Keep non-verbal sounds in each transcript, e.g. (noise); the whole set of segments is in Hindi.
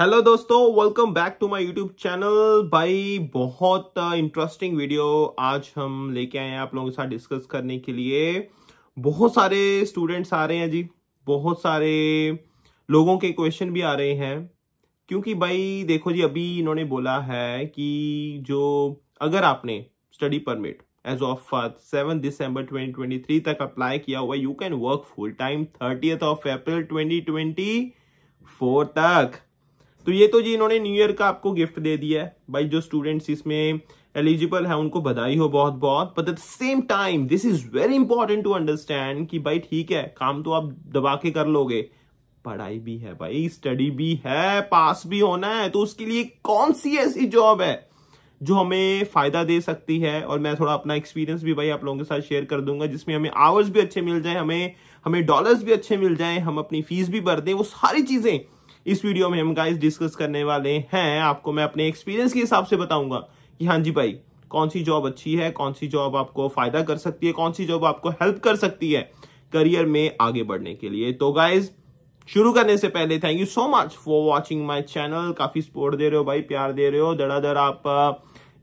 हेलो दोस्तों welcome back to my YouTube channel भाई बहुत इंटरेस्टिंग uh, वीडियो आज हम लेके आए हैं आप लोगों के साथ डिस्कस करने के लिए बहुत सारे स्टूडेंट्स आ रहे हैं जी बहुत सारे लोगों के क्वेश्चन भी आ रहे हैं क्योंकि भाई देखो जी अभी इन्होंने बोला है कि जो अगर आपने study permit as of seven December 2023 तक अप्लाई किया हुआ you can work full time thirtieth of April 2024 तक तो ये तो जी इन्होंने न्यू ईयर का आपको गिफ्ट दे दिया है भाई जो स्टूडेंट्स इसमें एलिजिबल है उनको बधाई हो बहुत बहुत but at same time this is very important to understand कि भाई ठीक है काम तो आप दबा के कर लोगे पढ़ाई भी है भाई स्टडी भी है पास भी होना है तो उसके लिए कौन सी ऐसी जॉब है जो हमें फायदा दे सकती है और मैं थोड़ा अपना एक्सपीरियंस भी भाई आप लोगों के साथ शेयर कर दूंगा जिसमें हमें आवर्स भी अच्छे मिल जाए हमें हमें डॉलर्स भी अच्छे मिल जाए हम अपनी फीस भी भर दें वो सारी चीजें इस वीडियो में हम गाइस डिस्कस करने वाले हैं आपको मैं अपने एक्सपीरियंस के हिसाब से बताऊंगा कि हाँ जी भाई कौन सी जॉब अच्छी है कौन सी जॉब आपको फायदा कर सकती है कौन सी जॉब आपको हेल्प कर सकती है करियर में आगे बढ़ने के लिए तो गाइज शुरू करने से पहले thank you so much for watching my channel काफी सपोर्ट दे रहे हो भाई प्यार दे रहे हो धड़ाधड़ आप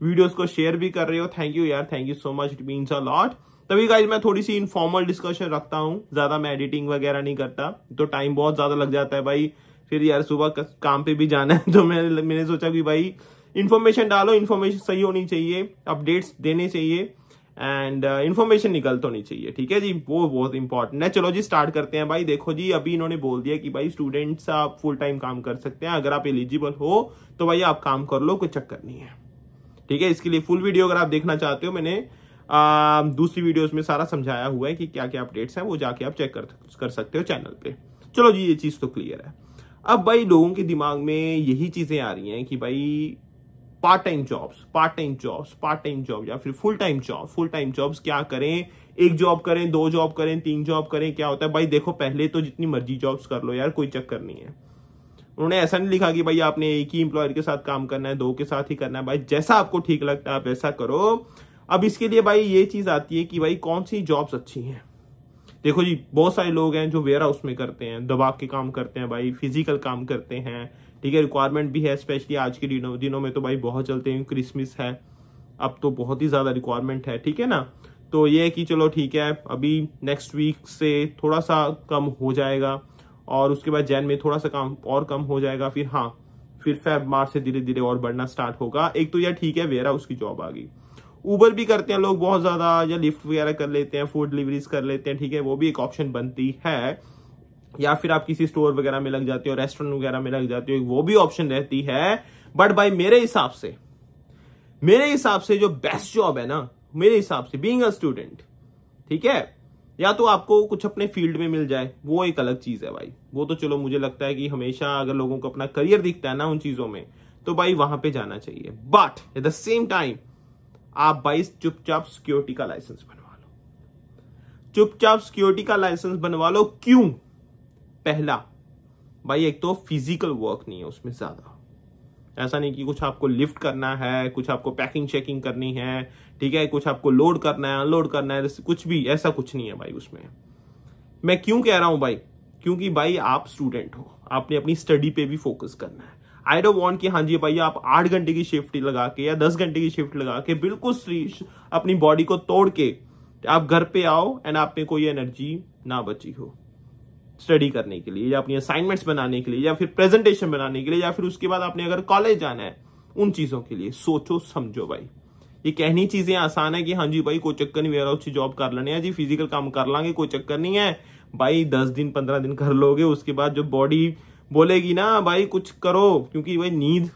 वीडियोस को शेयर भी कर रहे हो थैंक यू यार thank you so much it means a lot तभी गाइज मैं थोड़ी सी इनफॉर्मल डिस्कशन रखता हूँ ज्यादा मैं एडिटिंग वगैरह नहीं करता तो टाइम बहुत ज्यादा लग जाता है भाई फिर यार सुबह काम पे भी जाना है (laughs) तो मैंने मैंने सोचा कि भाई इन्फॉर्मेशन डालो इन्फॉर्मेशन सही होनी चाहिए अपडेट्स देने चाहिए एंड इन्फॉर्मेशन uh, निकल तो होनी चाहिए ठीक है जी वो बहुत इंपॉर्टेंट है चलो जी स्टार्ट करते हैं भाई देखो जी अभी इन्होंने बोल दिया कि भाई स्टूडेंट्स आप फुल टाइम काम कर सकते हैं अगर आप एलिजिबल हो तो भाई आप काम कर लो कोई चक्कर नहीं है ठीक है इसके लिए फुल वीडियो अगर आप देखना चाहते हो मैंने आ, दूसरी वीडियोस में सारा समझाया हुआ है कि क्या क्या अपडेट्स हैं वो जाके आप चेक कर, कर सकते हो चैनल पे चलो जी ये चीज़ तो क्लियर है अब भाई लोगों के दिमाग में यही चीज़ें आ रही हैं कि भाई part time jobs part time jobs part time job या फिर full time job full time jobs क्या करें एक जॉब करें दो जॉब करें तीन जॉब करें क्या होता है भाई देखो पहले तो जितनी मर्जी जॉब्स कर लो यार कोई चक्कर नहीं है उन्होंने ऐसा नहीं लिखा कि भाई आपने एक ही इंप्लॉयर के साथ काम करना है दो के साथ ही करना है भाई जैसा आपको ठीक लगता है आप वैसा करो अब इसके लिए भाई ये चीज़ आती है कि भाई कौन सी जॉब्स अच्छी हैं देखो जी बहुत सारे लोग हैं जो वेयर हाउस में करते हैं दबाव के काम करते हैं भाई फिजिकल काम करते हैं ठीक है रिक्वायरमेंट भी है स्पेशली आज के दिनों दिनों में तो भाई बहुत चलते हैं क्रिसमस है अब तो बहुत ही ज़्यादा रिक्वायरमेंट है ठीक है ना तो ये है कि चलो ठीक है अभी नेक्स्ट वीक से थोड़ा सा कम हो जाएगा और उसके बाद जैन में थोड़ा सा काम और कम हो जाएगा फिर हाँ फिर फैब मार्च से धीरे धीरे और बढ़ना स्टार्ट होगा एक तो यह ठीक है वेयर हाउस की जॉब आ गई ऊबर भी करते हैं लोग बहुत ज़्यादा या लिफ्ट वगैरह कर लेते हैं फूड डिलीवरीज कर लेते हैं ठीक है वो भी एक ऑप्शन बनती है या फिर आप किसी स्टोर वगैरह में लग जाते हो रेस्टोरेंट वगैरह में लग जाते हो वो भी ऑप्शन रहती है बट भाई मेरे हिसाब से मेरे हिसाब से जो बेस्ट जॉब है ना मेरे हिसाब से बींग अ स्टूडेंट ठीक है या तो आपको कुछ अपने फील्ड में मिल जाए वो एक अलग चीज़ है भाई वो तो चलो मुझे लगता है कि हमेशा अगर लोगों को अपना करियर दिखता है ना उन चीज़ों में तो भाई वहां पे जाना चाहिए but at the same time आप बाईस चुपचाप सिक्योरिटी का लाइसेंस बनवा लो चुपचाप सिक्योरिटी का लाइसेंस बनवा लो क्यों पहला भाई एक तो फिजिकल वर्क नहीं है उसमें ज्यादा ऐसा नहीं कि कुछ आपको लिफ्ट करना है कुछ आपको पैकिंग चेकिंग करनी है ठीक है कुछ आपको लोड करना है अनलोड करना है कुछ भी ऐसा कुछ नहीं है भाई उसमें मैं क्यों कह रहा हूं भाई क्योंकि भाई आप स्टूडेंट हो आपने अपनी स्टडी पे भी फोकस करना है आई डोंट वांट कि हाँ जी भैया आप आठ घंटे की शिफ्ट लगा के या दस घंटे की शिफ्ट लगा के बिल्कुल अपनी बॉडी को तोड़ के आप घर पे आओ एंड आप में कोई एनर्जी ना बची हो स्टडी करने के लिए या अपनी असाइनमेंट्स बनाने के लिए या फिर प्रेजेंटेशन बनाने के लिए या फिर उसके बाद आपने अगर कॉलेज जाना है उन चीज़ों के लिए सोचो समझो भाई ये कहनी चीज़ें आसान है कि हाँ जी भाई कोई चक्कर नहीं मेरा उसी जॉब कर लेने जी फिजिकल काम कर लांगे कोई चक्कर नहीं है भाई दस दिन पंद्रह दिन कर लोगे उसके बाद जो बॉडी बोलेगी ना भाई कुछ करो क्योंकि भाई नींद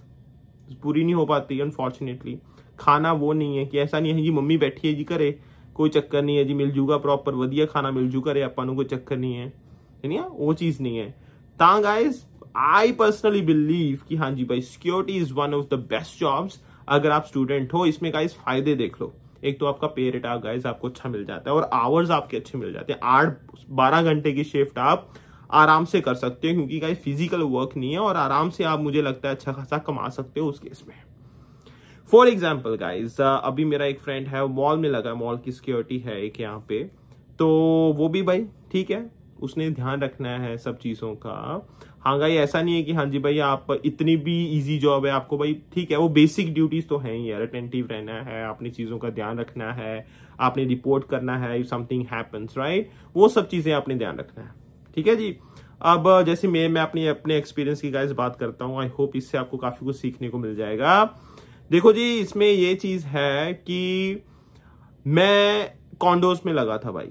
पूरी नहीं हो पाती अनफॉर्चुनेटली खाना वो नहीं है कि ऐसा नहीं है जी मम्मी बैठी है जी करे कोई चक्कर नहीं है जी मिल जूगा प्रॉपर वधिया खाना मिल जूगा रे ਆਪਾਂ कोई चक्कर नहीं है नहीं है वो चीज नहीं है ਤਾਂ ਗਾਇਸ आई पर्सनली बिलीव कि हाँ जी भाई security is one of the best jobs अगर आप स्टूडेंट हो इसमें गाइज फायदे देख लो एक तो आपका पे रेट आप गाइज आपको अच्छा मिल जाता है और आवर्स आपके अच्छे मिल जाते हैं आठ बारह घंटे की शिफ्ट आप आराम से कर सकते हो क्योंकि गाइस फिजिकल वर्क नहीं है और आराम से आप मुझे लगता है अच्छा खासा कमा सकते हो उस केस में फॉर एग्जाम्पल गाइज अभी मेरा एक फ्रेंड है मॉल में लगा मॉल की सिक्योरिटी है एक यहाँ पे तो वो भी भाई ठीक है उसने ध्यान रखना है सब चीज़ों का हाँ गाई ऐसा नहीं है कि हाँ जी भाई आप इतनी भी इजी जॉब है आपको भाई ठीक है वो बेसिक ड्यूटीज़ तो है ही यार अटेंटिव रहना है अपनी चीज़ों का ध्यान रखना है आपने रिपोर्ट करना है इफ समथिंग हैपन्स राइट वो सब चीज़ें आपने ध्यान रखना है ठीक है जी अब जैसे मैं मैं अपनी अपने एक्सपीरियंस की गाइस बात करता हूँ आई होप इससे आपको काफी कुछ सीखने को मिल जाएगा देखो जी इसमें ये चीज है कि मैं कॉन्डोज में लगा था भाई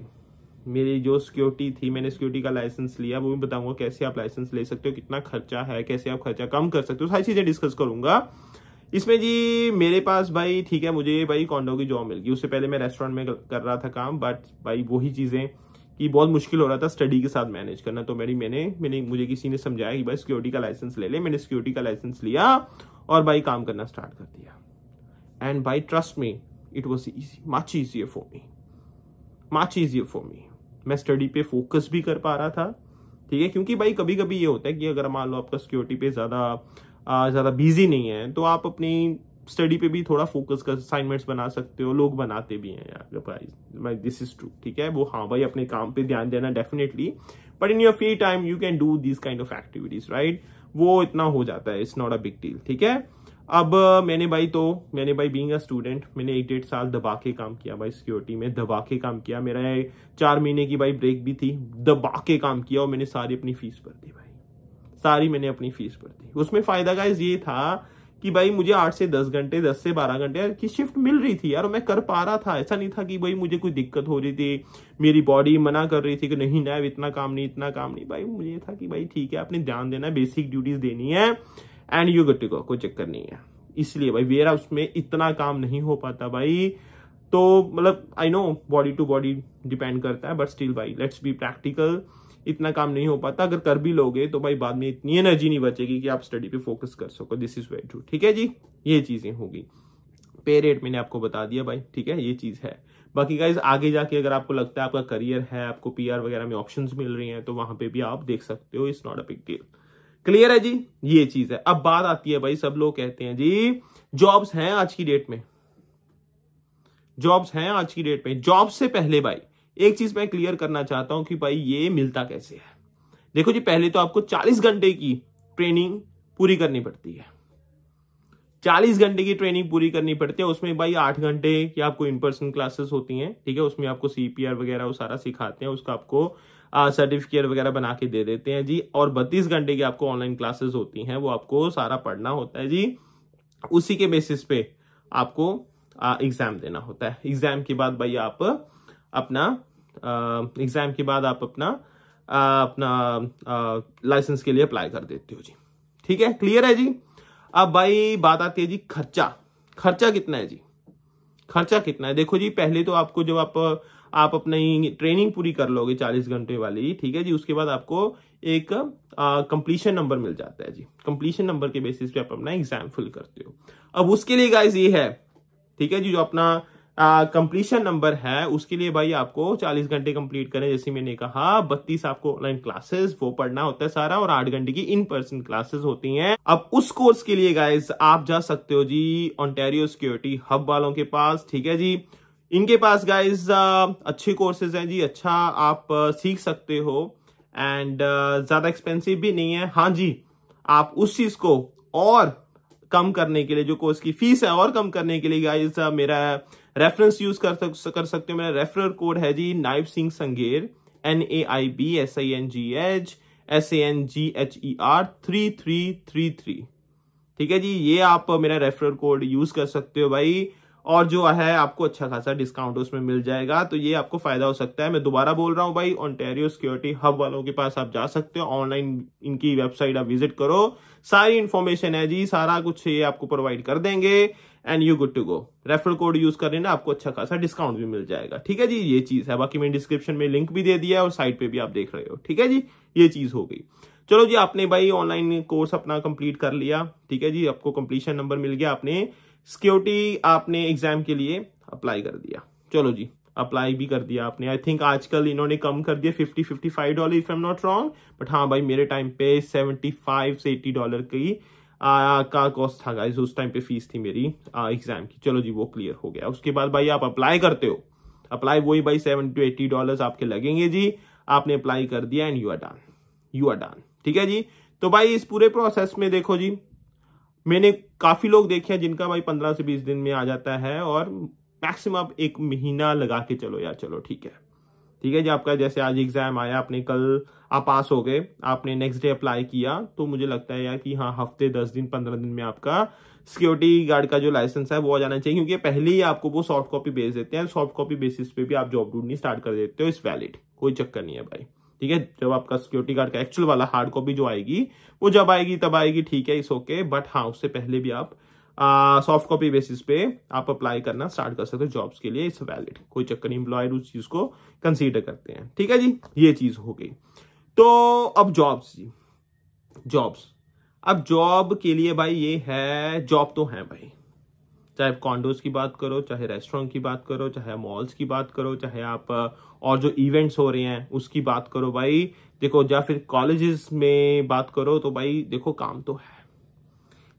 मेरी जो सिक्योरिटी थी मैंने सिक्योरिटी का लाइसेंस लिया वो भी बताऊंगा कैसे आप लाइसेंस ले सकते हो कितना खर्चा है कैसे आप खर्चा कम कर सकते हो सारी चीजें डिस्कस करूंगा इसमें जी मेरे पास भाई ठीक है मुझे भाई कॉन्डो की जॉब मिल गई उससे पहले मैं रेस्टोरेंट में कर रहा था काम बट भाई वही चीजें कि बहुत मुश्किल हो रहा था स्टडी के साथ मैनेज करना तो मेरी मैंने मैंने मुझे किसी ने समझाया कि भाई सिक्योरिटी का लाइसेंस ले ले मैंने सिक्योरिटी का लाइसेंस लिया और भाई काम करना स्टार्ट कर दिया and by trust me it was easy much easier for me much easier for me मैं स्टडी पे फोकस भी कर पा रहा था ठीक है क्योंकि भाई कभी कभी ये होता है कि अगर मान लो आपका सिक्योरिटी पे ज़्यादा ज़्यादा बिजी नहीं है तो आप अपनी स्टडी पे भी थोड़ा फोकस कर असाइनमेंट्स बना सकते हो लोग बनाते भी हैं यार प्राइज दिस इज ट्रू ठीक है वो हाँ भाई अपने काम पे ध्यान देना definitely but in your free time you can do this kind of activities right वो इतना हो जाता है it's not a big deal ठीक है अब मैंने भाई तो मैंने भाई बींग अ स्टूडेंट मैंने एक डेढ़ साल दबा के काम किया भाई सिक्योरिटी में दबा के काम किया मेरा चार महीने की भाई ब्रेक भी थी दबा के काम किया और मैंने सारी अपनी फीस भर दी भाई सारी मैंने अपनी फीस भर दी उसमें फायदा का ये था कि भाई मुझे आठ से दस घंटे दस से बारह घंटे की शिफ्ट मिल रही थी यार मैं कर पा रहा था ऐसा नहीं था कि भाई मुझे कोई दिक्कत हो रही थी मेरी बॉडी मना कर रही थी कि नहीं नैब इतना काम नहीं इतना काम नहीं भाई मुझे था कि भाई ठीक है आपने ध्यान देना बेसिक ड्यूटीज देनी है एंड यू गट को कोई चक्कर नहीं है इसलिए भाई मेरा उसमें इतना काम नहीं हो पाता भाई तो मतलब I know body to body depend करता है बट स्टिल भाई लेट्स बी प्रैक्टिकल इतना काम नहीं हो पाता अगर कर भी लोगे तो भाई बाद में इतनी एनर्जी नहीं बचेगी कि आप स्टडी पे फोकस कर सको दिस इज वेरी ट्रू ठीक है जी ये चीजें होगी पे रेट मैंने आपको बता दिया भाई ठीक है ये चीज है बाकी गाइज आगे जाके अगर आपको लगता है आपका करियर है आपको पी वगैरह में ऑप्शन मिल रही है तो वहां पर भी आप देख सकते हो it's not a big deal clear है जी ये चीज है अब बात आती है भाई सब लोग कहते हैं जी जॉब्स हैं आज की डेट में जॉब्स हैं आज की डेट में जॉब से पहले भाई एक चीज मैं क्लियर करना चाहता हूं कि भाई ये मिलता कैसे है देखो जी पहले तो आपको 40 घंटे की ट्रेनिंग पूरी करनी पड़ती है 40 घंटे की ट्रेनिंग पूरी करनी पड़ती है उसमें भाई आठ घंटे की आपको इन पर्सन क्लासेस होती हैं ठीक है उसमें आपको सीपीआर वगैरह वो सारा सिखाते हैं उसका आपको सर्टिफिकेट वगैरह बना के दे देते हैं जी और बत्तीस घंटे की आपको ऑनलाइन क्लासेस होती हैं वो आपको सारा पढ़ना होता है जी उसी के बेसिस पे आपको एग्जाम देना होता है एग्जाम के बाद भाई आप अपना एग्ज़ाम के बाद आप अपना आ, अपना लाइसेंस के लिए अप्लाई कर देते हो जी ठीक है क्लियर है जी अब भाई बात आती है जी खर्चा खर्चा कितना है जी खर्चा कितना है देखो जी पहले तो आपको जब आप आप अपनी ट्रेनिंग पूरी कर लोगे चालीस घंटे वाली ठीक है जी उसके बाद आपको एक कंप्लीशन नंबर मिल जाता है जी कंप्लीशन नंबर के बेसिस पे आप अपना एग्जाम फिल करते हो अब उसके लिए गाइज ये है ठीक है जी जो अपना कंप्लीशन नंबर है उसके लिए भाई आपको 40 घंटे कंप्लीट करें जैसे मैंने कहा 32 आपको ऑनलाइन क्लासेस वो पढ़ना होता है सारा और 8 घंटे की इन पर्सन क्लासेस होती हैं अब उस कोर्स के लिए गाइज आप जा सकते हो जी ऑनटेरियो सिक्योरिटी हब वालों के पास ठीक है जी इनके पास गाइज अच्छे कोर्सेज हैं जी अच्छा आप सीख सकते हो एंड ज़्यादा एक्सपेंसिव भी नहीं है हाँ जी आप उस चीज़ को और कम करने के लिए जो कोर्स की फीस है और कम करने के लिए गाइज मेरा रेफरेंस यूज कर, कर सकते हो मेरा रेफरल कोड है जी Naib Singh Sangher N A I B S I N G H S A N G H E R three three three three ठीक है जी ये आप मेरा रेफरल कोड यूज कर सकते हो भाई और जो है आपको अच्छा खासा डिस्काउंट उसमें मिल जाएगा तो ये आपको फायदा हो सकता है मैं दोबारा बोल रहा हूँ भाई ऑनटेरियो सिक्योरिटी हब वालों के पास आप जा सकते हो ऑनलाइन इनकी वेबसाइट आप विजिट करो सारी इन्फॉर्मेशन है जी सारा कुछ ये आपको प्रोवाइड कर देंगे and you good to go referral code use कर ना आपको अच्छा खासा डिस्काउंट भी मिल जाएगा ठीक है जी ये चीज है बाकी मैंने डिस्क्रिप्शन में लिंक भी दे दिया है और साइट पे भी आप देख रहे हो ठीक है जी ये चीज हो गई चलो जी आपने भाई ऑनलाइन कोर्स अपना कंप्लीट कर लिया ठीक है जी आपको कंप्लीशन नंबर मिल गया आपने सिक्योरिटी आपने एग्जाम के लिए अप्लाई कर दिया चलो जी अप्लाई भी कर दिया आपने आई थिंक आजकल इन्होंने कम कर दिया fifty fifty five dollar if I am not wrong but हाँ भाई मेरे टाइम पे सेवेंटी फाइव से एट्टी डॉलर की का कॉस्ट था गाइज उस टाइम पे फीस थी मेरी एग्जाम की चलो जी वो क्लियर हो गया उसके बाद भाई आप अप्लाई करते हो अप्लाई वही भाई सेवन टू एट्टी डॉलर आपके लगेंगे जी आपने अप्लाई कर दिया and you are done you are done ठीक है जी तो भाई इस पूरे प्रोसेस में देखो जी मैंने काफ़ी लोग देखे हैं जिनका भाई पंद्रह से बीस दिन में आ जाता है और मैक्सिमम एक महीना लगा के चलो यार चलो ठीक है ठीक है जी आपका जैसे आज एग्जाम आया आपने कल आप पास हो गए आपने नेक्स्ट डे अप्लाई किया तो मुझे लगता है यार कि हाँ हफ्ते दस दिन पंद्रह दिन में आपका सिक्योरिटी गार्ड का जो लाइसेंस है वो आ जाना चाहिए क्योंकि पहले ही आपको वो सॉफ्ट कॉपी भेज देते हैं सॉफ्ट कॉपी बेसिस पे भी आप जॉब ढूंढनी स्टार्ट कर देते हो इस वैलिड कोई चक्कर नहीं है भाई ठीक है जब आपका सिक्योरिटी गार्ड का एक्चुअल वाला हार्ड कॉपी जो आएगी वो जब आएगी तब आएगी ठीक है इस ओके बट हाँ उससे पहले भी आप सॉफ्ट कॉपी बेसिस पे आप अप्लाई करना स्टार्ट कर सकते हो जॉब्स के लिए इट्स वैलिड कोई चक्कर नहीं इंप्लॉयर उस चीज को कंसीडर करते हैं ठीक है जी ये चीज हो गई तो अब जॉब्स जी जॉब्स अब जॉब के लिए भाई ये है जॉब तो है भाई चाहे आप कॉन्डोज की बात करो चाहे रेस्टोरेंट की बात करो चाहे मॉल्स की बात करो चाहे आप और जो इवेंट्स हो रहे हैं उसकी बात करो भाई देखो या फिर कॉलेजेस में बात करो तो भाई देखो काम तो है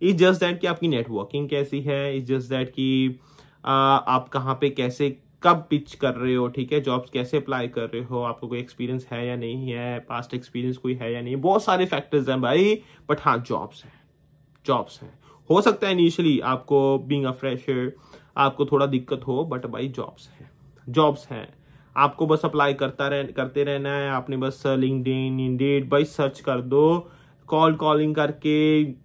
इज जस्ट दैट कि आपकी नेटवर्किंग कैसी है इज जस्ट दैट कि आप कहाँ पे कैसे कब पिच कर रहे हो ठीक है जॉब्स कैसे अप्लाई कर रहे हो आपको कोई एक्सपीरियंस है या नहीं है पास्ट एक्सपीरियंस कोई है या नहीं बहुत सारे फैक्टर्स हैं भाई बट हाँ जॉब्स हैं जॉब्स हैं हो सकता है इनिशियली आपको बींग अ फ्रेशर आपको थोड़ा दिक्कत हो बट भाई जॉब्स हैं जॉब्स हैं आपको बस अप्लाई करता रह करते रहना है आपने बस लिंकड इन इंडेड भाई सर्च कर दो कॉल कॉलिंग करके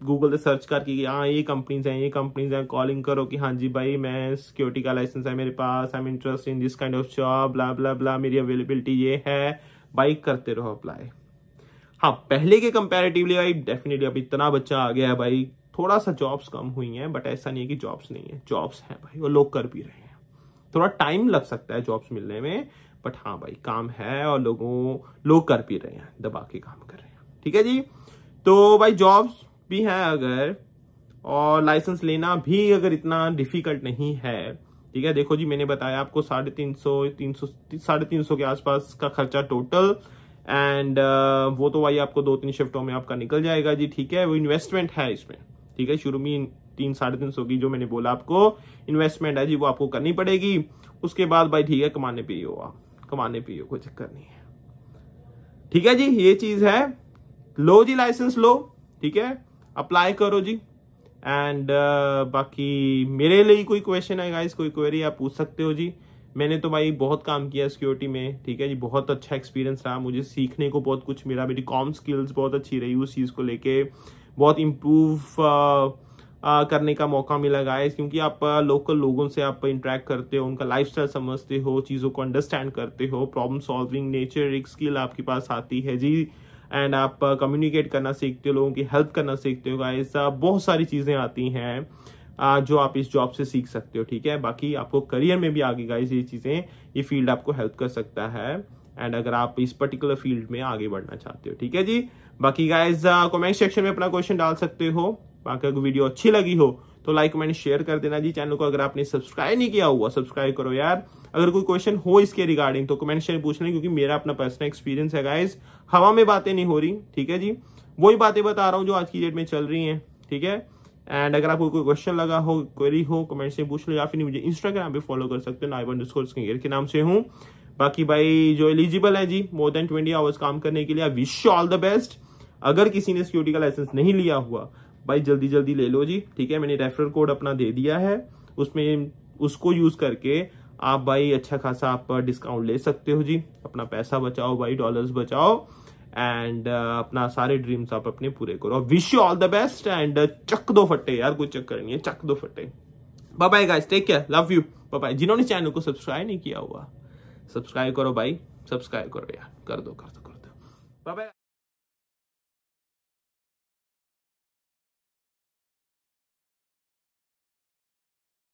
गूगल से सर्च करके कि हाँ ये कंपनीज हैं ये कंपनीज हैं कॉलिंग करो कि हाँ जी भाई मैं सिक्योरिटी का लाइसेंस है मेरे पास I am interest in this kind of job blah blah blah मेरी अवेलेबिलिटी ये है भाई करते रहो अप्लाई हाँ पहले के कंपेरेटिवली भाई डेफिनेटली अब इतना बच्चा आ गया है भाई थोड़ा सा जॉब्स कम हुई हैं बट ऐसा नहीं है कि जॉब्स नहीं है जॉब्स हैं भाई वो लोग कर भी रहे हैं थोड़ा टाइम लग सकता है जॉब्स मिलने में बट हाँ भाई काम है और लोगों लोग कर भी रहे हैं दबा के काम कर रहे हैं ठीक है जी तो भाई जॉब्स भी हैं अगर और लाइसेंस लेना भी अगर इतना डिफिकल्ट नहीं है ठीक है देखो जी मैंने बताया आपको साढ़े तीन सौ तीन सौ साढ़े तीन सौ के आसपास का खर्चा टोटल एंड uh, वो तो भाई आपको दो तीन शिफ्टों में आपका निकल जाएगा जी ठीक है वो इन्वेस्टमेंट है इसमें ठीक है शुरू में तीन साढ़े तीन सौ की जो मैंने बोला आपको इन्वेस्टमेंट है जी वो आपको करनी पड़ेगी उसके बाद भाई ठीक है कमाने पे ही हो आप कमाने पे ही हो कोई चक्कर नहीं है ठीक है जी ये चीज है लो जी लाइसेंस लो ठीक है अप्लाई करो जी एंड uh, बाकी मेरे लिए कोई क्वेश्चन है गाइस कोई क्वेरी आप पूछ सकते हो जी मैंने तो भाई बहुत काम किया सिक्योरिटी में ठीक है जी बहुत अच्छा एक्सपीरियंस रहा मुझे सीखने को बहुत कुछ मिला मेरी कॉम स्किल्स बहुत अच्छी रही उस चीज़ को लेके बहुत इम्प्रूव uh, uh, करने का मौका मिला गाइस क्योंकि आप लोकल uh, लोगों से आप इंटरेक्ट करते हो उनका लाइफ समझते हो चीज़ों को अंडरस्टैंड करते हो प्रॉब्लम सॉल्विंग नेचर एक स्किल आपके पास आती है जी एंड आप कम्युनिकेट uh, करना सीखते हो लोगों की हेल्प करना सीखते हो गाइस uh, बहुत सारी चीज़ें आती हैं uh, जो आप इस जॉब से सीख सकते हो ठीक है बाकी आपको करियर में भी आगे गाइस ये चीज़ें ये फील्ड आपको हेल्प कर सकता है एंड अगर आप इस पर्टिकुलर फील्ड में आगे बढ़ना चाहते हो ठीक है जी बाकी गाइज कॉमेंट सेक्शन में अपना क्वेश्चन डाल सकते हो बाकी अगर वीडियो अच्छी लगी हो तो लाइक कमेंट शेयर कर देना जी चैनल को अगर आपने सब्सक्राइब नहीं किया हुआ सब्सक्राइब करो यार अगर कोई क्वेश्चन हो इसके रिगार्डिंग तो कमेंट शेयर पूछना क्योंकि मेरा अपना पर्सनल एक्सपीरियंस है गाइज हवा में बातें नहीं हो रही ठीक है जी वही बातें बता रहा हूँ जो आज की डेट में चल रही हैं ठीक है एंड अगर आपको कोई क्वेश्चन लगा हो क्वेरी हो कमेंट से पूछ लो या फिर मुझे इंस्टाग्राम पे फॉलो कर सकते हो नाइबन डिस्कोर्स के नाम से हूँ बाकी भाई जो एलिजिबल है जी मोर देन ट्वेंटी आवर्स काम करने के लिए I wish all the best अगर किसी ने सिक्योरिटी का लाइसेंस नहीं लिया हुआ भाई जल्दी जल्दी ले लो जी ठीक है मैंने रेफरल कोड अपना दे दिया है उसमें उसको यूज करके आप भाई अच्छा खासा आप डिस्काउंट ले सकते हो जी अपना पैसा बचाओ भाई डॉलर्स बचाओ एंड uh, अपना सारे ड्रीम्स आप अपने पूरे करो wish you all the best and चक दो फट्टे यार कोई चक्कर नहीं है चक दो फट्टे bye bye guys take care love you bye bye जिन्होंने चैनल को सब्सक्राइब नहीं किया हुआ सब्सक्राइब करो भाई सब्सक्राइब करो यार कर दो कर दो कर दो बाय बाय